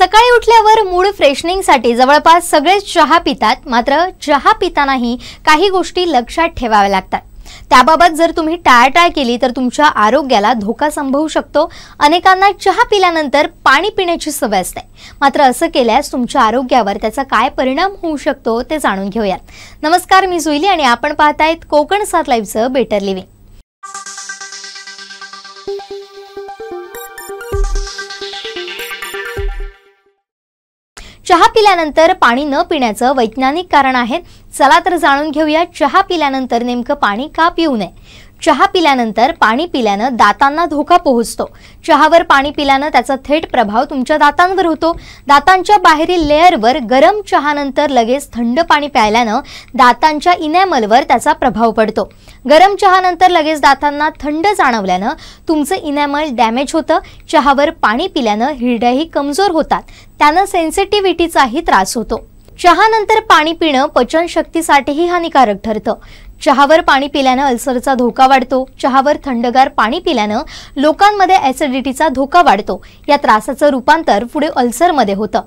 सकाळी उठल्यावर मूड फ्रेशनिंगसाठी जवळपास सगळेच चहा पितात मात्र चहा पितानाही काही गोष्टी लक्षात ठेवाव्या लागतात त्याबाबत जर तुम्ही टाळटाळ केली तर तुमच्या आरोग्याला धोका संभवू शकतो अनेकांना चहा पिल्यानंतर पाणी पिण्याची सवय असते मात्र असं केल्यास तुमच्या आरोग्यावर त्याचा काय परिणाम होऊ शकतो ते जाणून घेऊयात नमस्कार मी जुईली आणि आपण पाहतायत कोकण सात लाईव्हचं बेटर लिव्हिंग चहा पिल्यानंतर पाणी न पिण्याचं वैज्ञानिक कारण आहे चला तर जाणून घेऊया चहा पिल्यानंतर नेमकं पाणी का पिऊ नये चहा पिल्यानंतर पाणी पिल्यानं दातांना धोका पोहोचतो चहावर पाणी पिल्यानं त्याचा थेट प्रभाव तुमच्या दातांवर होतो दातांच्या बाहेरील लेअरवर गरम चहानंतर लगेच थंड पाणी प्यायल्यानं दातांच्या इनॅमलवर त्याचा प्रभाव पडतो गरम चहानंतर लगेच दातांना थंड जाणवल्यानं तुमचं इनॅमल डॅमेज होतं चहावर पाणी पिल्यानं हिरड्याही कमजोर होतात त्यानं सेन्सिटिव्हिटीचाही त्रास होतो चहानंतर पाणी पिणं पचनशक्तीसाठीही हानिकारक ठरतं चहावर पाणी पिल्यानं अल्सरचा धोका वाढतो चहावर थंडगार पाणी पिल्यानं लोकांमध्ये ऍसिडिटीचा धोका वाढतो या त्रासाचं रूपांतर पुढे अल्सरमध्ये होतं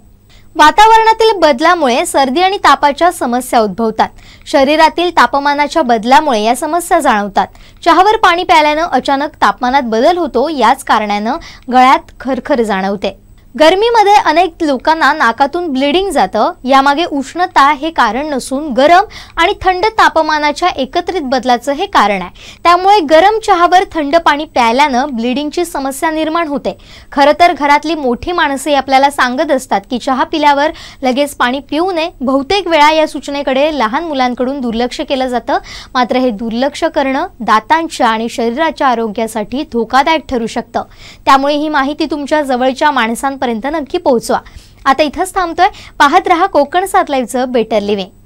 वातावरणातील बदलामुळे सर्दी आणि तापाच्या समस्या उद्भवतात शरीरातील तापमानाच्या बदलामुळे या समस्या जाणवतात चहावर पाणी प्यायल्यानं अचानक तापमानात बदल होतो याच कारणानं गळ्यात खरखर जाणवते गरमीमध्ये अनेक लोकांना नाकातून ब्लिडिंग जातं यामागे उष्णता हे कारण नसून गरम आणि थंड तापमानाच्या एकत्रित बदलाचं हे कारण आहे त्यामुळे गरम चहावर थंड पाणी प्यायल्यानं ब्लिडिंगची समस्या निर्माण होते खरं तर घरातली मोठी माणसे आपल्याला सांगत असतात की चहा पिल्यावर लगेच पाणी पिऊ नये बहुतेक वेळा या सूचनेकडे लहान मुलांकडून दुर्लक्ष केलं जातं मात्र हे दुर्लक्ष करणं दातांच्या आणि शरीराच्या आरोग्यासाठी धोकादायक ठरू शकतं त्यामुळे ही माहिती तुमच्या जवळच्या माणसांना आमच्यापर्यंत नक्की पोहोचवा आता इथंच थांबतोय पाहत रहा कोकण सात लाईव्हचं बेटर लिव्हिंग